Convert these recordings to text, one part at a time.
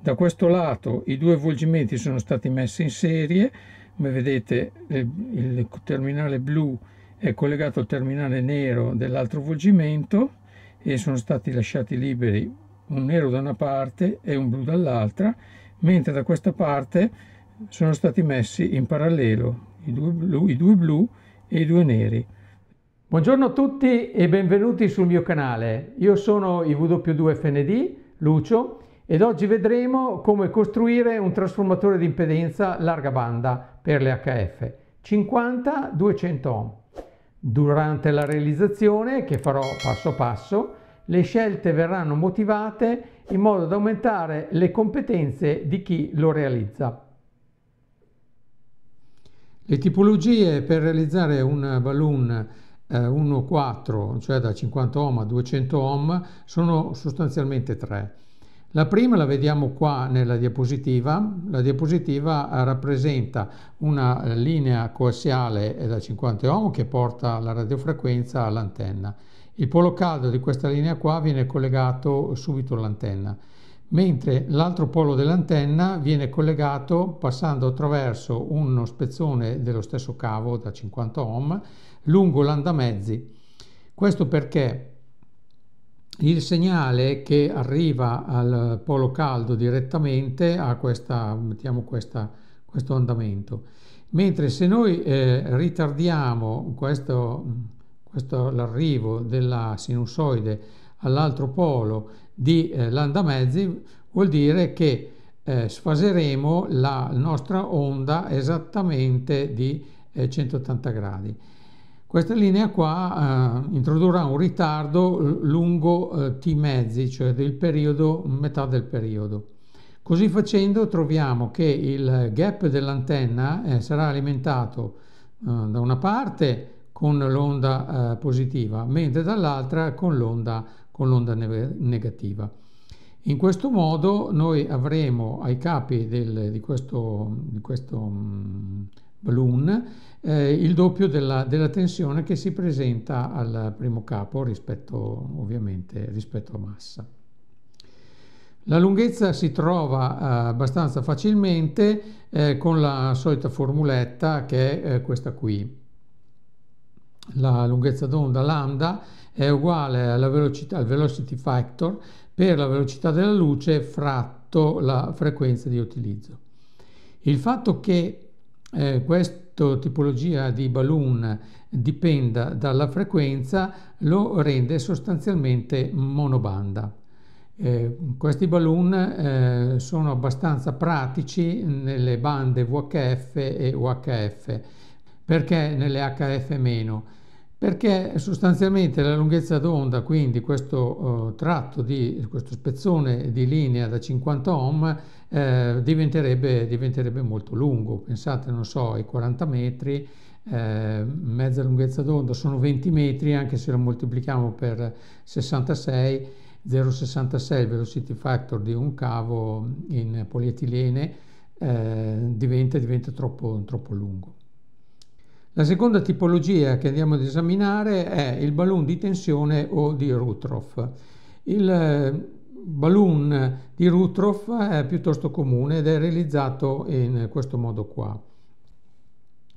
Da questo lato i due avvolgimenti sono stati messi in serie, come vedete il terminale blu è collegato al terminale nero dell'altro avvolgimento e sono stati lasciati liberi un nero da una parte e un blu dall'altra, mentre da questa parte sono stati messi in parallelo i due, blu, i due blu, e i due neri. Buongiorno a tutti e benvenuti sul mio canale. Io sono IW2FND, Lucio, ed oggi vedremo come costruire un trasformatore di impedenza larga banda per le HF 50-200 ohm. Durante la realizzazione, che farò passo passo, le scelte verranno motivate in modo da aumentare le competenze di chi lo realizza. Le tipologie per realizzare un balloon 1-4, eh, cioè da 50 ohm a 200 ohm, sono sostanzialmente tre. La prima la vediamo qua nella diapositiva, la diapositiva eh, rappresenta una eh, linea coassiale eh, da 50 ohm che porta la radiofrequenza all'antenna. Il polo caldo di questa linea qua viene collegato subito all'antenna, mentre l'altro polo dell'antenna viene collegato passando attraverso uno spezzone dello stesso cavo da 50 ohm lungo l'andamezzi. Questo perché il segnale che arriva al polo caldo direttamente ha questa, mettiamo questa, questo andamento. Mentre se noi eh, ritardiamo questo, questo, l'arrivo della sinusoide all'altro polo di eh, Landamezzi, vuol dire che eh, sfaseremo la nostra onda esattamente di eh, 180 gradi. Questa linea qua eh, introdurrà un ritardo lungo eh, t mezzi, cioè del periodo, metà del periodo. Così facendo troviamo che il gap dell'antenna eh, sarà alimentato eh, da una parte con l'onda eh, positiva, mentre dall'altra con l'onda, ne negativa. In questo modo noi avremo ai capi del, di questo, di questo mh, mm, balloon eh, il doppio della, della, tensione che si presenta al primo capo rispetto ovviamente rispetto a massa. La lunghezza si trova eh, abbastanza facilmente eh, con la solita formuletta che è eh, questa qui. La lunghezza d'onda lambda è uguale velocità, al velocity factor per la velocità della luce fratto la frequenza di utilizzo. Il fatto che eh, questo tipologia di balloon dipenda dalla frequenza lo rende sostanzialmente monobanda. Eh, questi balloon eh, sono abbastanza pratici nelle bande VHF e UHF perché nelle HF- perché sostanzialmente la lunghezza d'onda, quindi questo eh, tratto di questo spezzone di linea da 50 ohm eh, diventerebbe, diventerebbe, molto lungo. Pensate, non so, ai 40 metri, eh, mezza lunghezza d'onda sono 20 metri, anche se lo moltiplichiamo per 66, 0,66 il velocity factor di un cavo in polietilene eh, diventa, diventa troppo, troppo lungo. La seconda tipologia che andiamo ad esaminare è il balloon di tensione o di Rutroff. Il eh, balloon di Rutroff è piuttosto comune ed è realizzato in questo modo qua.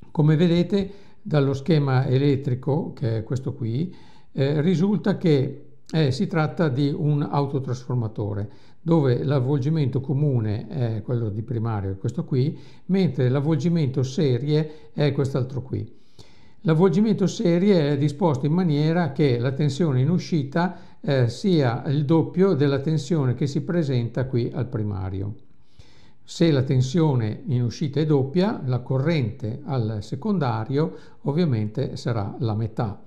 Come vedete dallo schema elettrico, che è questo qui, eh, risulta che eh, si tratta di un autotrasformatore dove l'avvolgimento comune è quello di primario, questo qui, mentre l'avvolgimento serie è quest'altro qui. L'avvolgimento serie è disposto in maniera che la tensione in uscita eh, sia il doppio della tensione che si presenta qui al primario. Se la tensione in uscita è doppia, la corrente al secondario ovviamente sarà la metà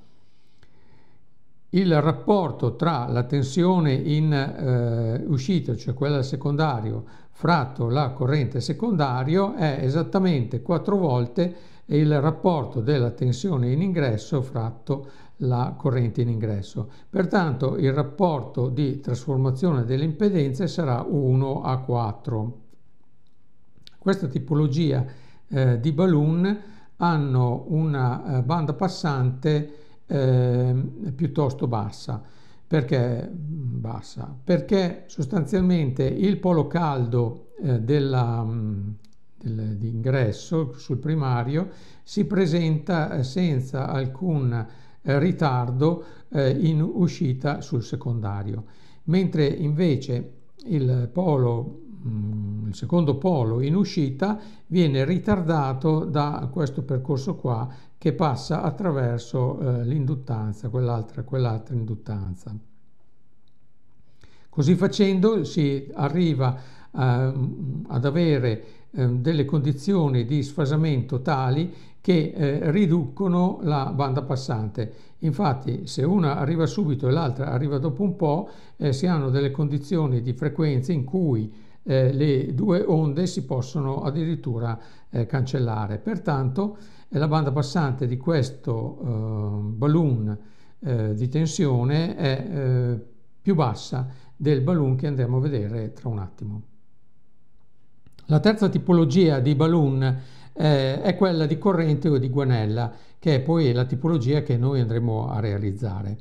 il rapporto tra la tensione in eh, uscita, cioè quella del secondario, fratto la corrente secondario è esattamente 4 volte il rapporto della tensione in ingresso fratto la corrente in ingresso. Pertanto il rapporto di trasformazione delle impedenze sarà 1 a 4. Questa tipologia eh, di balloon hanno una eh, banda passante eh, piuttosto bassa. Perché bassa? Perché sostanzialmente il polo caldo eh, dell'ingresso mm, del, sul primario si presenta eh, senza alcun eh, ritardo eh, in uscita sul secondario, mentre invece il polo mm, il secondo polo in uscita viene ritardato da questo percorso qua che passa attraverso eh, l'induttanza, quell'altra, quell'altra induttanza. Così facendo si arriva eh, ad avere eh, delle condizioni di sfasamento tali che eh, riducono la banda passante. Infatti se una arriva subito e l'altra arriva dopo un po', eh, si hanno delle condizioni di frequenza in cui eh, le due onde si possono addirittura eh, cancellare. Pertanto eh, la banda passante di questo ehm, balloon eh, di tensione è eh, più bassa del balloon che andremo a vedere tra un attimo. La terza tipologia di balloon eh, è quella di corrente o di guanella, che è poi la tipologia che noi andremo a realizzare.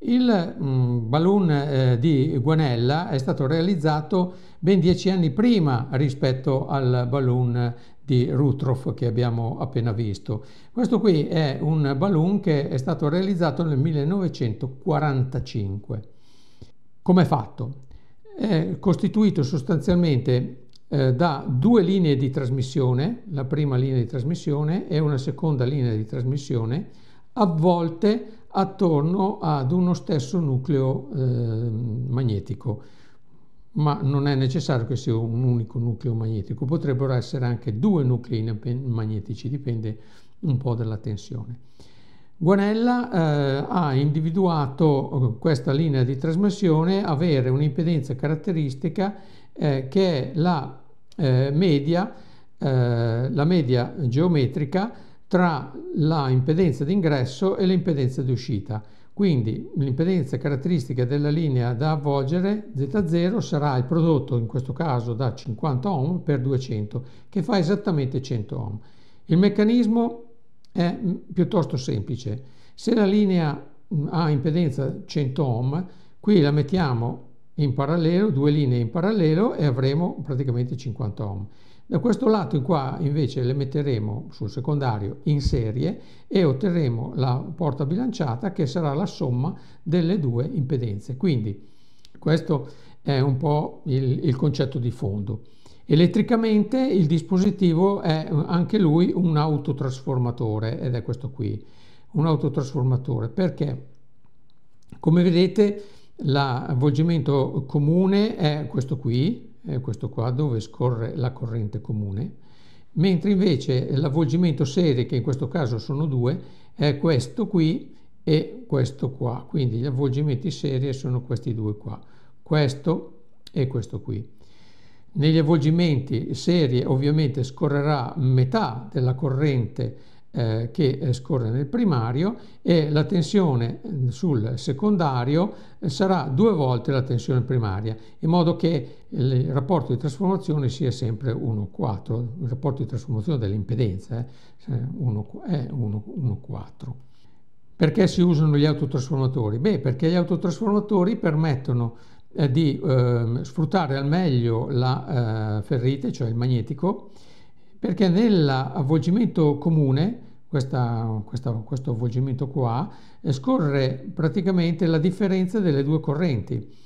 Il mh, mm, balloon eh, di guanella è stato realizzato ben dieci anni prima rispetto al balloon di Rutroff che abbiamo appena visto. Questo qui è un balloon che è stato realizzato nel 1945. Come è fatto? È costituito sostanzialmente eh, da due linee di trasmissione, la prima linea di trasmissione e una seconda linea di trasmissione, avvolte attorno ad uno stesso nucleo eh, magnetico ma non è necessario che sia un unico nucleo magnetico, potrebbero essere anche due nuclei magnetici, dipende un po' dalla tensione. Guanella eh, ha individuato eh, questa linea di trasmissione avere un'impedenza caratteristica eh, che è la, eh, media, eh, la media geometrica tra la impedenza d'ingresso e l'impedenza di uscita. Quindi l'impedenza caratteristica della linea da avvolgere Z0 sarà il prodotto, in questo caso da 50 ohm per 200, che fa esattamente 100 ohm. Il meccanismo è mm, piuttosto semplice. Se la linea mm, ha impedenza 100 ohm, qui la mettiamo in parallelo, due linee in parallelo e avremo praticamente 50 ohm. Da questo lato qua invece le metteremo sul secondario in serie e otterremo la porta bilanciata che sarà la somma delle due impedenze. Quindi questo è un po' il, il concetto di fondo. Elettricamente il dispositivo è anche lui un autotrasformatore ed è questo qui, un autotrasformatore perché come vedete l'avvolgimento comune è questo qui è eh, questo qua, dove scorre la corrente comune, mentre invece l'avvolgimento serie, che in questo caso sono due, è questo qui e questo qua, quindi gli avvolgimenti serie sono questi due qua, questo e questo qui. Negli avvolgimenti serie ovviamente scorrerà metà della corrente eh, che scorre nel primario e la tensione eh, sul secondario eh, sarà due volte la tensione primaria, in modo che il rapporto di trasformazione sia sempre 1,4, il rapporto di trasformazione dell'impedenza eh, è 1,4. Perché si usano gli autotrasformatori? Beh, perché gli autotrasformatori permettono eh, di ehm, sfruttare al meglio la ferrite, cioè il magnetico, perché nell'avvolgimento comune, questa, questa, questo avvolgimento qua, eh, scorre praticamente la differenza delle due correnti.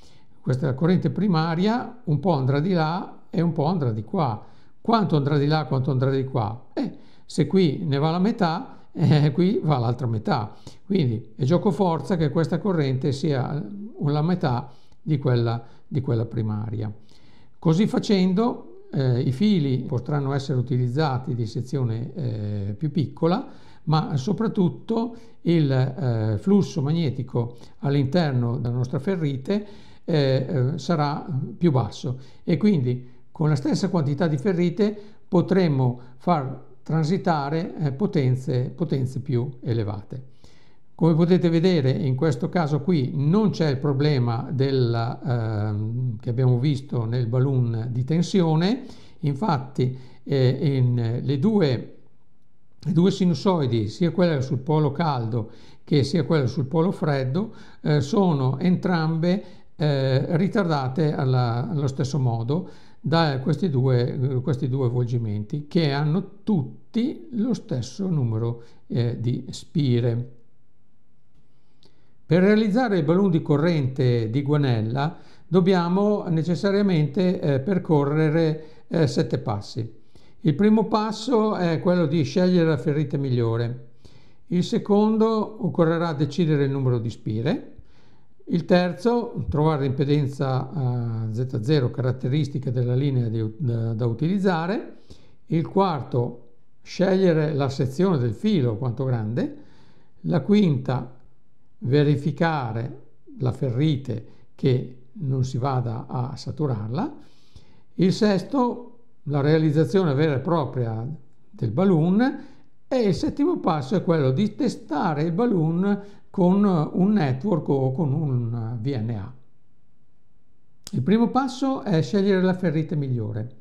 Questa corrente primaria un po' andrà di là e un po' andrà di qua. Quanto andrà di là, quanto andrà di qua? Eh, se qui ne va la metà, eh, qui va l'altra metà. Quindi è gioco forza che questa corrente sia la metà di quella, di quella primaria. Così facendo eh, I fili potranno essere utilizzati di sezione eh, più piccola, ma soprattutto il eh, flusso magnetico all'interno della nostra ferrite eh, eh, sarà più basso e quindi con la stessa quantità di ferrite potremmo far transitare potenze, potenze più elevate. Come potete vedere in questo caso qui non c'è il problema della, eh, che abbiamo visto nel balloon di tensione, infatti eh, in, le, due, le, due, sinusoidi, sia quella sul polo caldo che sia quella sul polo freddo, eh, sono entrambe eh, ritardate alla, allo stesso modo da questi due, questi due volgimenti che hanno tutti lo stesso numero eh, di spire. Per realizzare il ballon di corrente di Guanella dobbiamo necessariamente eh, percorrere eh, sette passi. Il primo passo è quello di scegliere la ferrita migliore. Il secondo occorrerà decidere il numero di spire. Il terzo, trovare l'impedenza eh, Z0 caratteristica della linea di, da, da utilizzare. Il quarto, scegliere la sezione del filo quanto grande. La quinta, verificare la ferrite che non si vada a saturarla. Il sesto, la realizzazione vera e propria del balloon e il settimo passo è quello di testare il balloon con un network o con un VNA. Il primo passo è scegliere la ferrite migliore.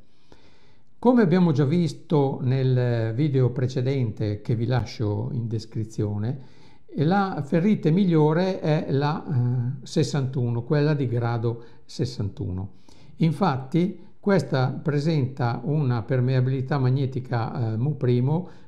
Come abbiamo già visto nel video precedente che vi lascio in descrizione, e la ferrite migliore è la eh, 61, quella di grado 61. Infatti questa presenta una permeabilità magnetica eh, Mu'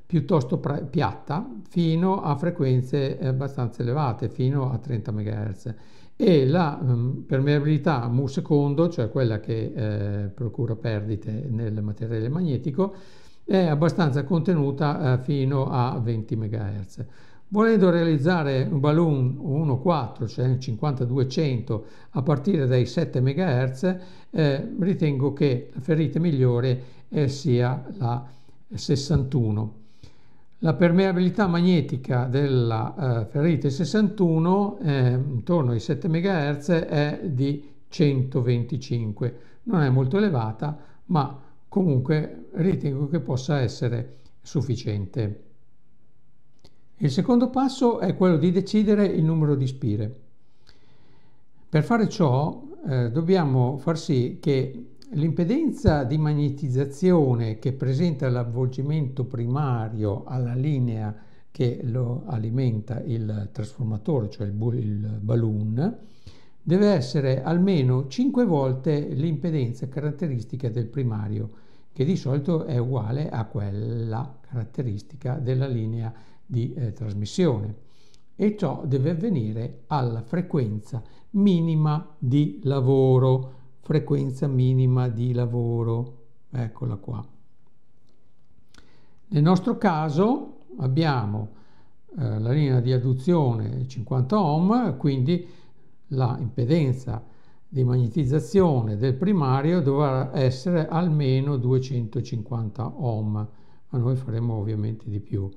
piuttosto piatta fino a frequenze eh, abbastanza elevate, fino a 30 MHz e la um, permeabilità mu secondo, cioè quella che eh, procura perdite nel materiale magnetico, è abbastanza contenuta eh, fino a 20 MHz. Volendo realizzare un balloon 1.4, cioè 5200, a partire dai 7 MHz, eh, ritengo che la ferita migliore eh, sia la 61. La permeabilità magnetica della eh, ferrite 61 eh, intorno ai 7 MHz è di 125, non è molto elevata, ma comunque ritengo che possa essere sufficiente. Il secondo passo è quello di decidere il numero di spire. Per fare ciò eh, dobbiamo far sì che l'impedenza di magnetizzazione che presenta l'avvolgimento primario alla linea che lo alimenta il trasformatore, cioè il, il balloon, deve essere almeno 5 volte l'impedenza caratteristica del primario, che di solito è uguale a quella caratteristica della linea di eh, trasmissione e ciò deve avvenire alla frequenza minima di lavoro, frequenza minima di lavoro, eccola qua. Nel nostro caso abbiamo eh, la linea di adduzione 50 ohm, quindi la impedenza di magnetizzazione del primario dovrà essere almeno 250 ohm, ma noi faremo ovviamente di più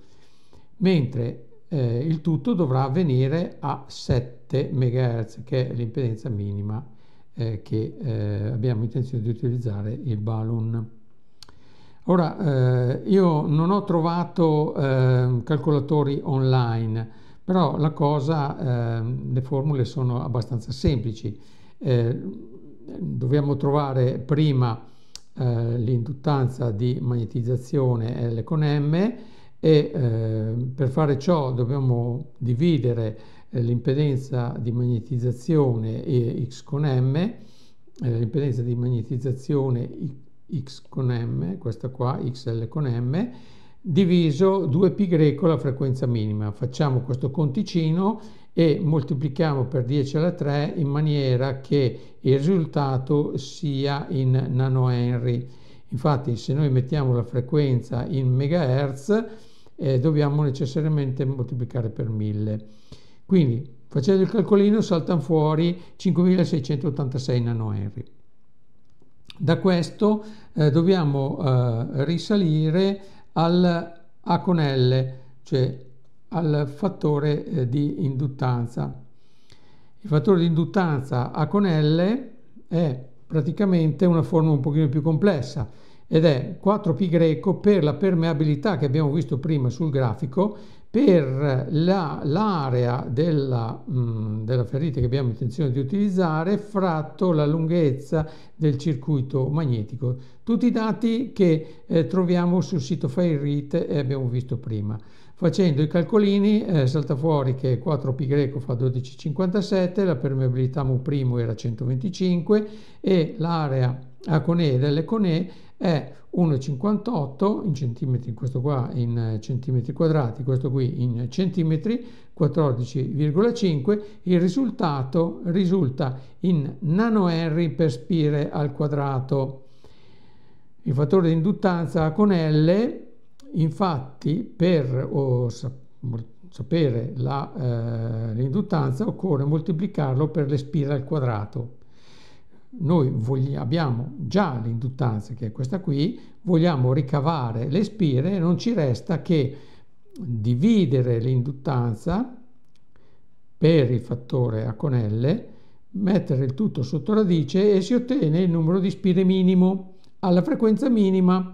mentre eh, il tutto dovrà avvenire a 7 MHz, che è l'impedenza minima eh, che eh, abbiamo intenzione di utilizzare il balloon. Ora, eh, io non ho trovato ehm, calcolatori online, però la cosa, ehm, le formule sono abbastanza semplici. Eh, dobbiamo trovare prima eh, l'induttanza di magnetizzazione L con M, e eh, per fare ciò dobbiamo dividere eh, l'impedenza di magnetizzazione e x con m, eh, l'impedenza di magnetizzazione x con m, questa qua, xl con m, diviso 2π la frequenza minima. Facciamo questo conticino e moltiplichiamo per 10 alla 3 in maniera che il risultato sia in nanohenry. Infatti se noi mettiamo la frequenza in megahertz eh, dobbiamo necessariamente moltiplicare per 1000. Quindi facendo il calcolino saltano fuori 5686 nanohenry. Da questo eh, dobbiamo eh, risalire al A con L, cioè al fattore eh, di induttanza. Il fattore di induttanza A con L è praticamente una forma un pochino più complessa ed è 4π per la permeabilità che abbiamo visto prima sul grafico per l'area la, della, mm, della, ferrite che abbiamo intenzione di utilizzare fratto la lunghezza del circuito magnetico. Tutti i dati che eh, troviamo sul sito Ferrit e abbiamo visto prima. Facendo i calcolini eh, salta fuori che 4π fa 12,57, la permeabilità mu' era 125 e l'area A con E dell'E con E è 1,58 in centimetri, questo qua in eh, centimetri quadrati, questo qui in centimetri, 14,5, il risultato risulta in nanohenry per spire al quadrato. Il fattore di induttanza con L, infatti, per sapere eh, l'induttanza eh, occorre moltiplicarlo per le spire al quadrato noi vogli, abbiamo già l'induttanza, che è questa qui, vogliamo ricavare le spire non ci resta che dividere l'induttanza per il fattore A con L, mettere il tutto sotto radice e si ottiene il numero di spire minimo alla frequenza minima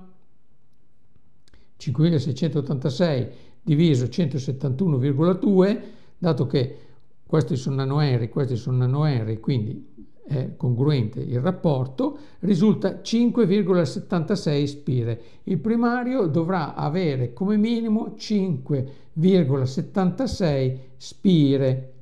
5686 diviso 171,2 dato che questi sono nanoenri, questi sono nanoenri, quindi eh, congruente il rapporto, risulta 5,76 spire. Il primario dovrà avere come minimo 5,76 spire.